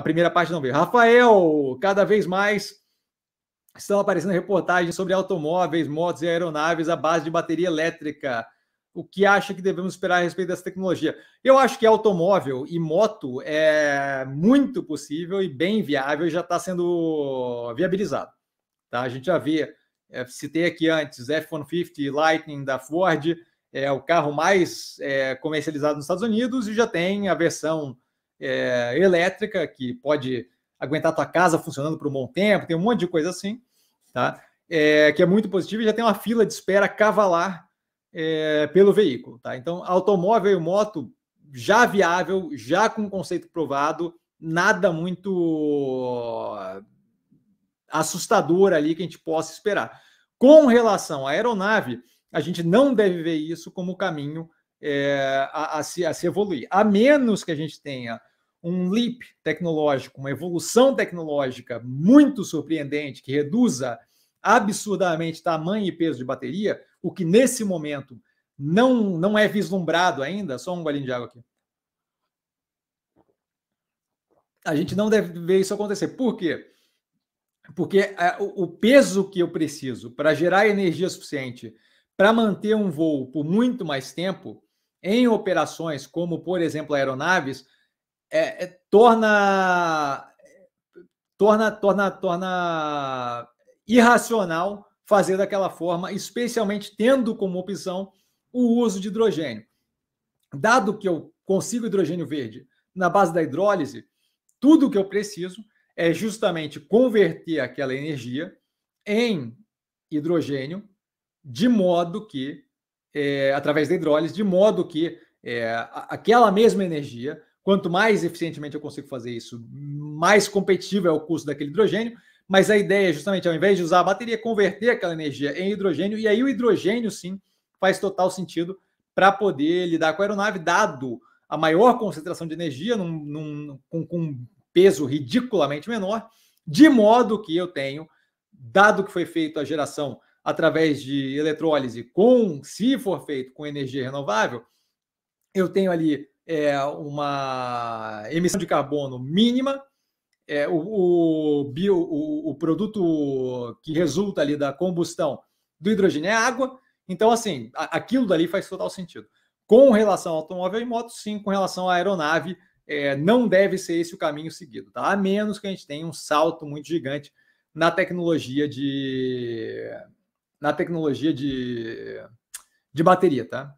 a primeira parte não veio. Rafael, cada vez mais estão aparecendo reportagens sobre automóveis, motos e aeronaves à base de bateria elétrica. O que acha que devemos esperar a respeito dessa tecnologia? Eu acho que automóvel e moto é muito possível e bem viável e já está sendo viabilizado. Tá? A gente já vê, é, citei aqui antes, F-150 Lightning da Ford, é o carro mais é, comercializado nos Estados Unidos e já tem a versão é, elétrica que pode aguentar a tua casa funcionando por um bom tempo, tem um monte de coisa assim, tá? É, que é muito positivo e já tem uma fila de espera cavalar é, pelo veículo, tá? Então, automóvel e moto já viável, já com conceito provado, nada muito assustador ali que a gente possa esperar. Com relação à aeronave, a gente não deve ver isso como caminho é, a, a, se, a se evoluir, a menos que a gente tenha um leap tecnológico, uma evolução tecnológica muito surpreendente que reduza absurdamente tamanho e peso de bateria, o que nesse momento não não é vislumbrado ainda, só um golinho de água aqui. A gente não deve ver isso acontecer. Por quê? Porque é, o peso que eu preciso para gerar energia suficiente para manter um voo por muito mais tempo em operações como, por exemplo, aeronaves, é, é, torna, torna, torna, torna irracional fazer daquela forma, especialmente tendo como opção o uso de hidrogênio. Dado que eu consigo hidrogênio verde na base da hidrólise, tudo o que eu preciso é justamente converter aquela energia em hidrogênio, de modo que, é, através da hidrólise, de modo que é, aquela mesma energia Quanto mais eficientemente eu consigo fazer isso, mais competitivo é o custo daquele hidrogênio. Mas a ideia é justamente, ao invés de usar a bateria, converter aquela energia em hidrogênio. E aí o hidrogênio, sim, faz total sentido para poder lidar com a aeronave, dado a maior concentração de energia num, num, com, com um peso ridiculamente menor, de modo que eu tenho, dado que foi feita a geração através de eletrólise, com, se for feito com energia renovável, eu tenho ali é, uma emissão de carbono mínima, é, o, o, bio, o, o produto que resulta ali da combustão do hidrogênio é água. Então, assim, aquilo dali faz total sentido. Com relação ao automóvel e moto, sim, com relação à aeronave, é, não deve ser esse o caminho seguido, tá? A menos que a gente tenha um salto muito gigante na tecnologia de. na tecnologia de, de bateria, tá?